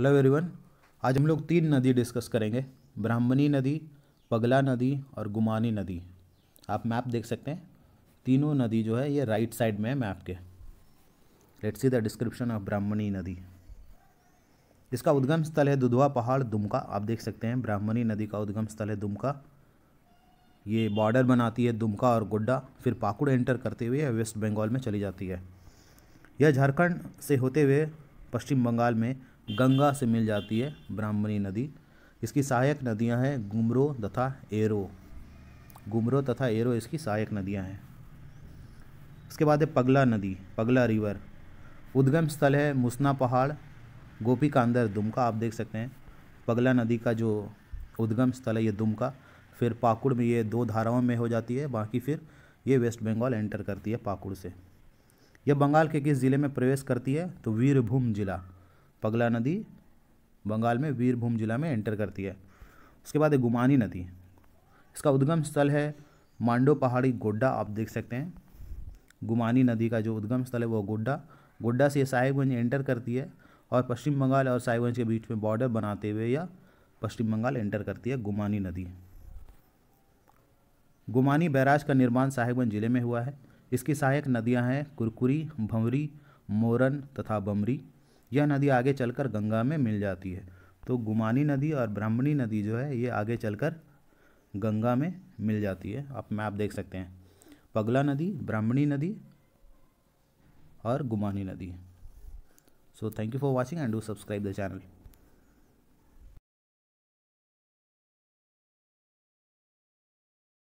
hello everyone आज हम लोग तीन नदी डिस्कस करेंगे ब्राह्मणी नदी पगला नदी और गुमानी नदी आप मैप देख सकते हैं तीनों नदी जो है ये राइट साइड में है मैप के let see the description of Brahmani नदी इसका उद्गम स्थल है दुधवा पहाड़ दुमका आप देख सकते हैं ब्राह्मणी नदी का उद्गम स्थल है दुमका ये बॉर्डर बनाती है दुमका और गोड्डा फिर पाकुड़ एंटर करते हुए वेस्ट बंगाल में चली जाती है यह झारखंड से होते हुए पश्चिम बंगाल में गंगा से मिल जाती है ब्राह्मणी नदी इसकी सहायक नदियां हैं गुमरो तथा एरो गुमरो तथा एरो इसकी सहायक नदियां हैं इसके बाद है पगला नदी पगला रिवर उद्गम स्थल है मुसना पहाड़ गोपी कांदर दुमका आप देख सकते हैं पगला नदी का जो उद्गम स्थल है ये दुमका फिर पाकुड़ में ये दो धाराओं में हो जाती है बाकी फिर ये वेस्ट बंगाल एंटर करती है पाकुड़ से यह बंगाल के किस ज़िले में प्रवेश करती है तो वीरभूम जिला पगला नदी बंगाल में वीरभूम जिला में एंटर करती है उसके बाद एक गुमानी नदी इसका उद्गम स्थल है मांडो पहाड़ी गोड्डा आप देख सकते हैं गुमानी नदी का जो उद्गम स्थल है वो गोड्डा गोड्डा से यह साहिबगंज एंटर करती है और पश्चिम बंगाल और साहिबगंज के बीच में बॉर्डर बनाते हुए यह पश्चिम बंगाल एंटर करती है गुमानी नदी गुमानी बैराज का निर्माण साहिबगंज जिले में हुआ है इसकी सहायक नदियां हैं कुरकुरी भंवरी मोरन तथा बमरी यह नदी आगे चलकर गंगा में मिल जाती है तो गुमानी नदी और ब्राह्मणी नदी जो है ये आगे चलकर गंगा में मिल जाती है आप मैप देख सकते हैं पगला नदी ब्राह्मणी नदी और गुमानी नदी so thank you for watching and do subscribe the channel